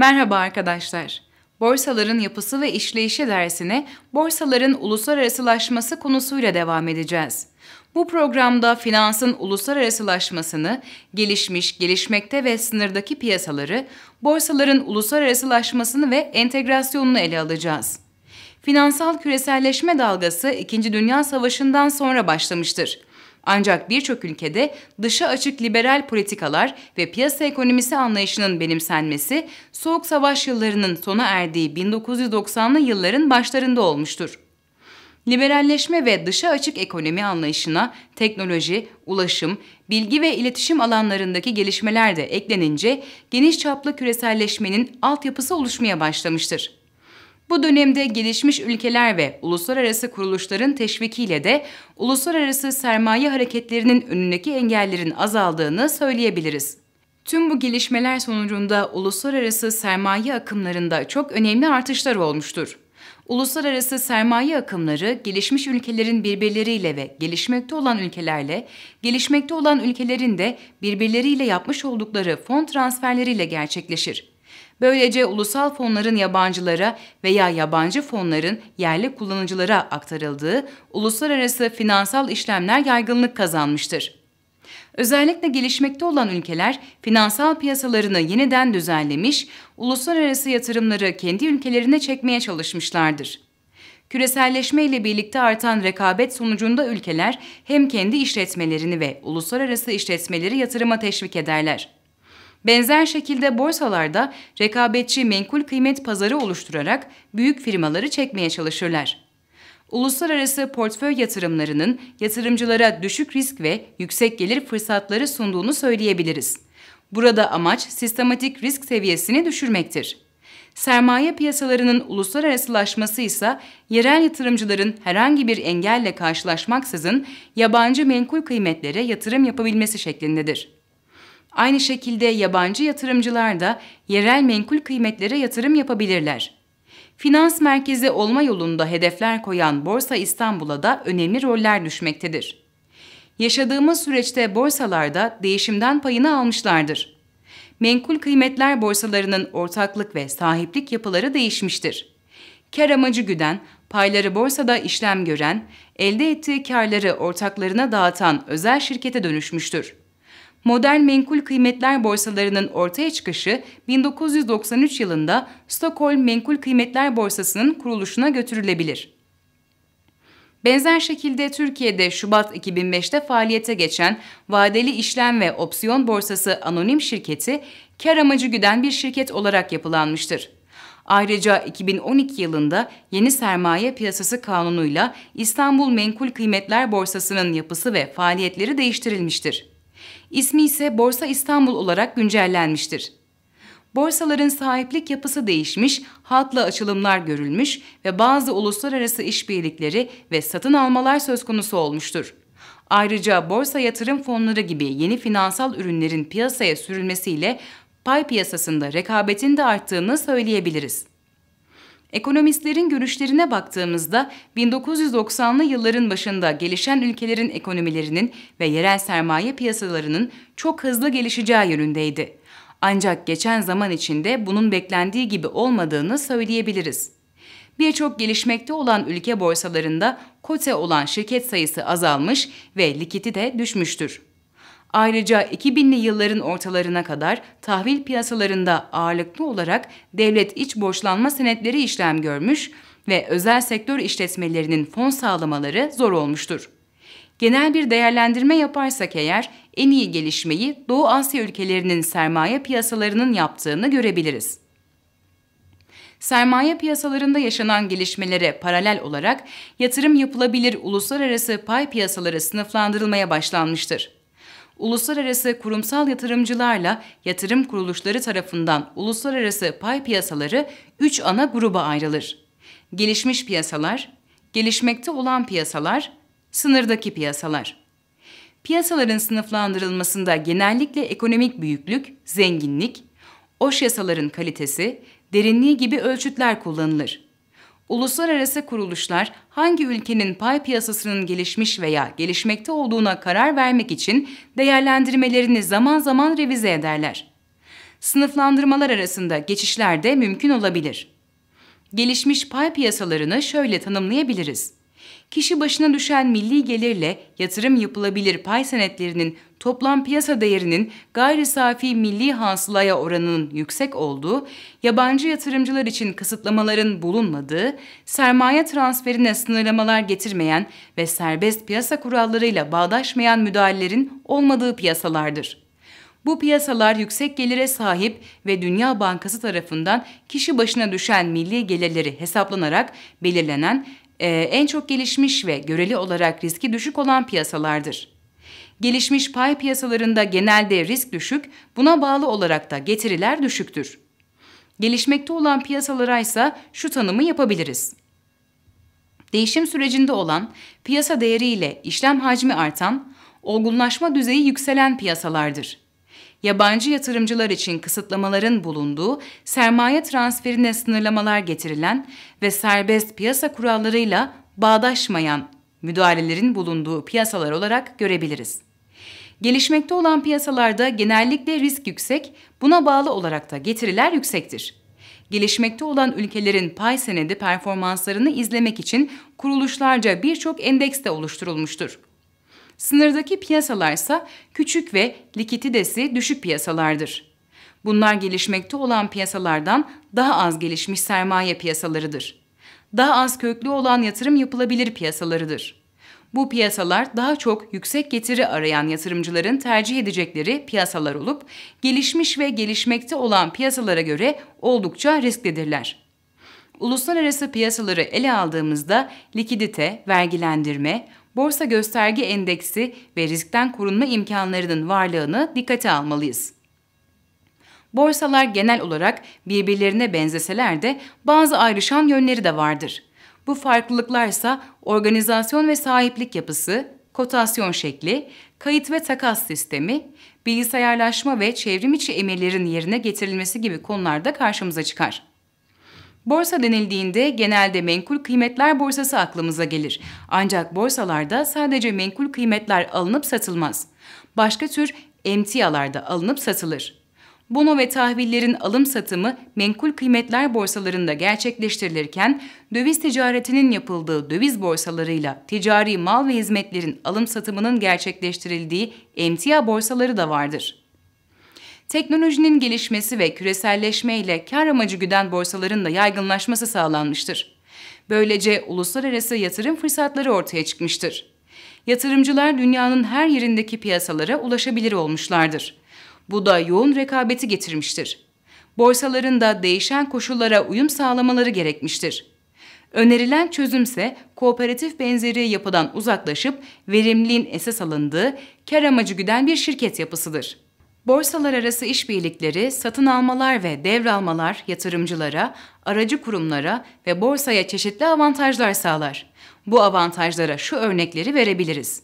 Merhaba arkadaşlar. Borsaların yapısı ve işleyişi dersine borsaların uluslararasılaşması konusuyla devam edeceğiz. Bu programda finansın uluslararasılaşmasını, gelişmiş, gelişmekte ve sınırdaki piyasaları, borsaların uluslararasılaşmasını ve entegrasyonunu ele alacağız. Finansal küreselleşme dalgası 2. Dünya Savaşı'ndan sonra başlamıştır. Ancak birçok ülkede dışa açık liberal politikalar ve piyasa ekonomisi anlayışının benimsenmesi Soğuk Savaş yıllarının sona erdiği 1990'lı yılların başlarında olmuştur. Liberalleşme ve dışa açık ekonomi anlayışına teknoloji, ulaşım, bilgi ve iletişim alanlarındaki gelişmeler de eklenince geniş çaplı küreselleşmenin altyapısı oluşmaya başlamıştır. Bu dönemde gelişmiş ülkeler ve uluslararası kuruluşların teşvikiyle de uluslararası sermaye hareketlerinin önündeki engellerin azaldığını söyleyebiliriz. Tüm bu gelişmeler sonucunda uluslararası sermaye akımlarında çok önemli artışlar olmuştur. Uluslararası sermaye akımları gelişmiş ülkelerin birbirleriyle ve gelişmekte olan ülkelerle, gelişmekte olan ülkelerin de birbirleriyle yapmış oldukları fon transferleriyle gerçekleşir. Böylece ulusal fonların yabancılara veya yabancı fonların yerli kullanıcılara aktarıldığı uluslararası finansal işlemler yaygınlık kazanmıştır. Özellikle gelişmekte olan ülkeler finansal piyasalarını yeniden düzenlemiş, uluslararası yatırımları kendi ülkelerine çekmeye çalışmışlardır. Küreselleşme ile birlikte artan rekabet sonucunda ülkeler hem kendi işletmelerini ve uluslararası işletmeleri yatırıma teşvik ederler. Benzer şekilde borsalarda rekabetçi menkul kıymet pazarı oluşturarak büyük firmaları çekmeye çalışırlar. Uluslararası portföy yatırımlarının yatırımcılara düşük risk ve yüksek gelir fırsatları sunduğunu söyleyebiliriz. Burada amaç sistematik risk seviyesini düşürmektir. Sermaye piyasalarının uluslararasılaşması ise yerel yatırımcıların herhangi bir engelle karşılaşmaksızın yabancı menkul kıymetlere yatırım yapabilmesi şeklindedir. Aynı şekilde yabancı yatırımcılar da yerel menkul kıymetlere yatırım yapabilirler. Finans merkezi olma yolunda hedefler koyan Borsa İstanbul'a da önemli roller düşmektedir. Yaşadığımız süreçte borsalarda değişimden payını almışlardır. Menkul kıymetler borsalarının ortaklık ve sahiplik yapıları değişmiştir. Kar amacı güden, payları borsada işlem gören, elde ettiği karları ortaklarına dağıtan özel şirkete dönüşmüştür. Modern menkul kıymetler borsalarının ortaya çıkışı 1993 yılında Stockholm Menkul Kıymetler Borsası'nın kuruluşuna götürülebilir. Benzer şekilde Türkiye'de Şubat 2005'te faaliyete geçen vadeli İşlem ve opsiyon borsası anonim şirketi kar amacı güden bir şirket olarak yapılanmıştır. Ayrıca 2012 yılında yeni sermaye piyasası kanunuyla İstanbul Menkul Kıymetler Borsası'nın yapısı ve faaliyetleri değiştirilmiştir. İsmi ise Borsa İstanbul olarak güncellenmiştir. Borsaların sahiplik yapısı değişmiş, halkla açılımlar görülmüş ve bazı uluslararası işbirlikleri ve satın almalar söz konusu olmuştur. Ayrıca borsa yatırım fonları gibi yeni finansal ürünlerin piyasaya sürülmesiyle pay piyasasında rekabetin de arttığını söyleyebiliriz. Ekonomistlerin görüşlerine baktığımızda 1990'lı yılların başında gelişen ülkelerin ekonomilerinin ve yerel sermaye piyasalarının çok hızlı gelişeceği yönündeydi. Ancak geçen zaman içinde bunun beklendiği gibi olmadığını söyleyebiliriz. Birçok gelişmekte olan ülke borsalarında kote olan şirket sayısı azalmış ve likiti de düşmüştür. Ayrıca 2000'li yılların ortalarına kadar tahvil piyasalarında ağırlıklı olarak devlet iç borçlanma senetleri işlem görmüş ve özel sektör işletmelerinin fon sağlamaları zor olmuştur. Genel bir değerlendirme yaparsak eğer en iyi gelişmeyi Doğu Asya ülkelerinin sermaye piyasalarının yaptığını görebiliriz. Sermaye piyasalarında yaşanan gelişmelere paralel olarak yatırım yapılabilir uluslararası pay piyasaları sınıflandırılmaya başlanmıştır uluslararası kurumsal yatırımcılarla yatırım kuruluşları tarafından uluslararası pay piyasaları 3 ana gruba ayrılır. Gelişmiş piyasalar, gelişmekte olan piyasalar, sınırdaki piyasalar. Piyasaların sınıflandırılmasında genellikle ekonomik büyüklük, zenginlik, o yasaların kalitesi, derinliği gibi ölçütler kullanılır uluslararası kuruluşlar hangi ülkenin pay piyasasının gelişmiş veya gelişmekte olduğuna karar vermek için değerlendirmelerini zaman zaman revize ederler. Sınıflandırmalar arasında geçişler de mümkün olabilir. Gelişmiş pay piyasalarını şöyle tanımlayabiliriz kişi başına düşen milli gelirle yatırım yapılabilir pay senetlerinin toplam piyasa değerinin gayri safi milli hasılaya oranının yüksek olduğu, yabancı yatırımcılar için kısıtlamaların bulunmadığı, sermaye transferine sınırlamalar getirmeyen ve serbest piyasa kurallarıyla bağdaşmayan müdahalelerin olmadığı piyasalardır. Bu piyasalar yüksek gelire sahip ve Dünya Bankası tarafından kişi başına düşen milli gelirleri hesaplanarak belirlenen e, en çok gelişmiş ve göreli olarak riski düşük olan piyasalardır. Gelişmiş pay piyasalarında genelde risk düşük, buna bağlı olarak da getiriler düşüktür. Gelişmekte olan piyasalara ise şu tanımı yapabiliriz. Değişim sürecinde olan, piyasa değeriyle işlem hacmi artan, olgunlaşma düzeyi yükselen piyasalardır yabancı yatırımcılar için kısıtlamaların bulunduğu, sermaye transferine sınırlamalar getirilen ve serbest piyasa kurallarıyla bağdaşmayan müdahalelerin bulunduğu piyasalar olarak görebiliriz. Gelişmekte olan piyasalarda genellikle risk yüksek, buna bağlı olarak da getiriler yüksektir. Gelişmekte olan ülkelerin pay senedi performanslarını izlemek için kuruluşlarca birçok endeks de oluşturulmuştur. Sınırdaki piyasalarsa küçük ve likiditesi düşük piyasalardır. Bunlar gelişmekte olan piyasalardan daha az gelişmiş sermaye piyasalarıdır. Daha az köklü olan yatırım yapılabilir piyasalarıdır. Bu piyasalar daha çok yüksek getiri arayan yatırımcıların tercih edecekleri piyasalar olup gelişmiş ve gelişmekte olan piyasalara göre oldukça risklidirler. Uluslararası piyasaları ele aldığımızda likidite, vergilendirme, borsa gösterge endeksi ve riskten korunma imkanlarının varlığını dikkate almalıyız. Borsalar genel olarak birbirlerine benzeseler de bazı ayrışan yönleri de vardır. Bu farklılıklarsa organizasyon ve sahiplik yapısı, kotasyon şekli, kayıt ve takas sistemi, bilgisayarlaşma ve çevrim içi emirlerin yerine getirilmesi gibi konularda karşımıza çıkar. Borsa denildiğinde genelde menkul kıymetler borsası aklımıza gelir. Ancak borsalarda sadece menkul kıymetler alınıp satılmaz. Başka tür emtialarda alınıp satılır. Bono ve tahvillerin alım satımı menkul kıymetler borsalarında gerçekleştirilirken, döviz ticaretinin yapıldığı döviz borsalarıyla ticari mal ve hizmetlerin alım satımının gerçekleştirildiği emtia borsaları da vardır teknolojinin gelişmesi ve küreselleşme ile kar amacı güden borsaların da yaygınlaşması sağlanmıştır. Böylece uluslararası yatırım fırsatları ortaya çıkmıştır. Yatırımcılar dünyanın her yerindeki piyasalara ulaşabilir olmuşlardır. Bu da yoğun rekabeti getirmiştir. Borsaların da değişen koşullara uyum sağlamaları gerekmiştir. Önerilen çözümse kooperatif benzeri yapıdan uzaklaşıp verimliliğin esas alındığı, kar amacı güden bir şirket yapısıdır. Borsalar arası işbirlikleri, satın almalar ve devralmalar yatırımcılara, aracı kurumlara ve borsaya çeşitli avantajlar sağlar. Bu avantajlara şu örnekleri verebiliriz.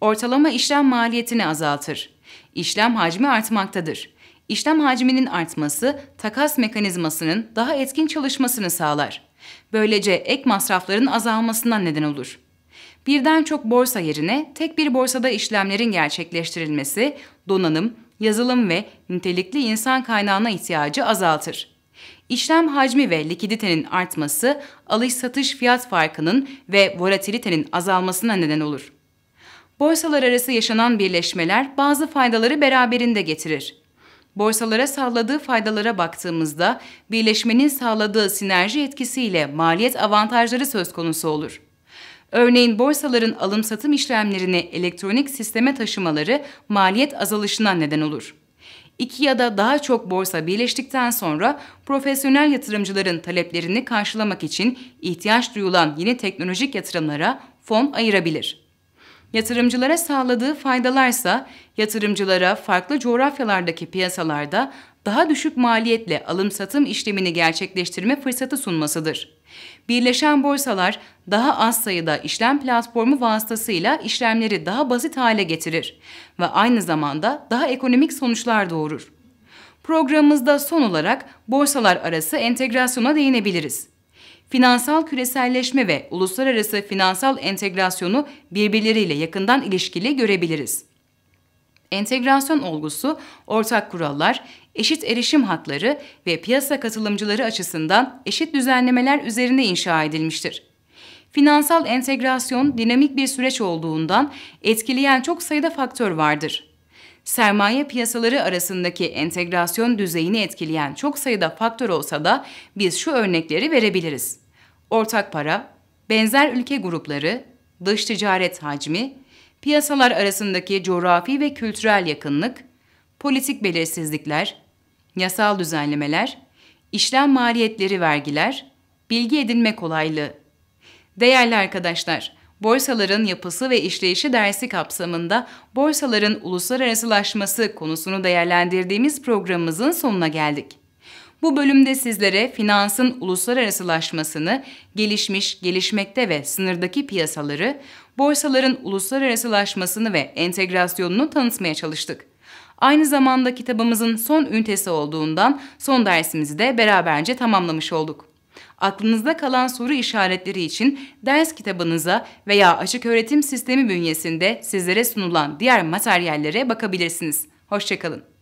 Ortalama işlem maliyetini azaltır. İşlem hacmi artmaktadır. İşlem hacminin artması takas mekanizmasının daha etkin çalışmasını sağlar. Böylece ek masrafların azalmasından neden olur. Birden çok borsa yerine tek bir borsada işlemlerin gerçekleştirilmesi donanım, yazılım ve nitelikli insan kaynağına ihtiyacı azaltır. İşlem hacmi ve likiditenin artması alış-satış fiyat farkının ve volatilitenin azalmasına neden olur. Borsalar arası yaşanan birleşmeler bazı faydaları beraberinde getirir. Borsalara sağladığı faydalara baktığımızda birleşmenin sağladığı sinerji etkisiyle maliyet avantajları söz konusu olur. Örneğin borsaların alım satım işlemlerini elektronik sisteme taşımaları maliyet azalışına neden olur. İki ya da daha çok borsa birleştikten sonra profesyonel yatırımcıların taleplerini karşılamak için ihtiyaç duyulan yeni teknolojik yatırımlara fon ayırabilir. Yatırımcılara sağladığı faydalarsa yatırımcılara farklı coğrafyalardaki piyasalarda daha düşük maliyetle alım-satım işlemini gerçekleştirme fırsatı sunmasıdır. Birleşen borsalar daha az sayıda işlem platformu vasıtasıyla işlemleri daha basit hale getirir ve aynı zamanda daha ekonomik sonuçlar doğurur. Programımızda son olarak borsalar arası entegrasyona değinebiliriz finansal küreselleşme ve uluslararası finansal entegrasyonu birbirleriyle yakından ilişkili görebiliriz. Entegrasyon olgusu ortak kurallar, eşit erişim hatları ve piyasa katılımcıları açısından eşit düzenlemeler üzerine inşa edilmiştir. Finansal entegrasyon dinamik bir süreç olduğundan etkileyen çok sayıda faktör vardır. Sermaye piyasaları arasındaki entegrasyon düzeyini etkileyen çok sayıda faktör olsa da biz şu örnekleri verebiliriz. Ortak para, benzer ülke grupları, dış ticaret hacmi, piyasalar arasındaki coğrafi ve kültürel yakınlık, politik belirsizlikler, yasal düzenlemeler, işlem maliyetleri vergiler, bilgi edinme kolaylığı. Değerli arkadaşlar, borsaların yapısı ve işleyişi dersi kapsamında borsaların uluslararasılaşması konusunu değerlendirdiğimiz programımızın sonuna geldik. Bu bölümde sizlere finansın uluslararasılaşmasını, gelişmiş, gelişmekte ve sınırdaki piyasaları, borsaların uluslararasılaşmasını ve entegrasyonunu tanıtmaya çalıştık. Aynı zamanda kitabımızın son ünitesi olduğundan son dersimizi de beraberce tamamlamış olduk. Aklınızda kalan soru işaretleri için ders kitabınıza veya açık öğretim sistemi bünyesinde sizlere sunulan diğer materyallere bakabilirsiniz. Hoşçakalın.